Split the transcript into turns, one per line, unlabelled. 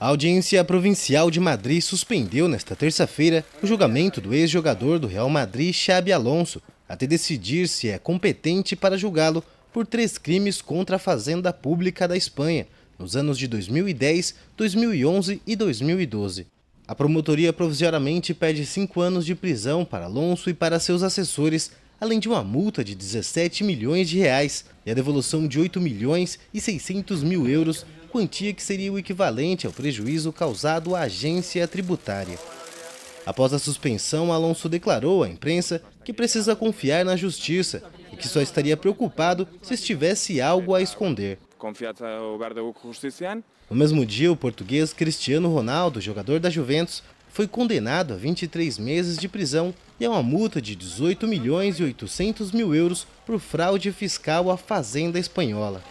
A audiência provincial de Madrid suspendeu nesta terça-feira o julgamento do ex-jogador do Real Madrid, Xabi Alonso, até decidir se é competente para julgá-lo por três crimes contra a Fazenda Pública da Espanha, nos anos de 2010, 2011 e 2012. A promotoria provisoriamente pede cinco anos de prisão para Alonso e para seus assessores além de uma multa de 17 milhões de reais e a devolução de 8 milhões e 600 mil euros, quantia que seria o equivalente ao prejuízo causado à agência tributária. Após a suspensão, Alonso declarou à imprensa que precisa confiar na justiça e que só estaria preocupado se estivesse algo a esconder. No mesmo dia, o português Cristiano Ronaldo, jogador da Juventus, foi condenado a 23 meses de prisão e a uma multa de 18 milhões e 800 mil euros por fraude fiscal à Fazenda Espanhola.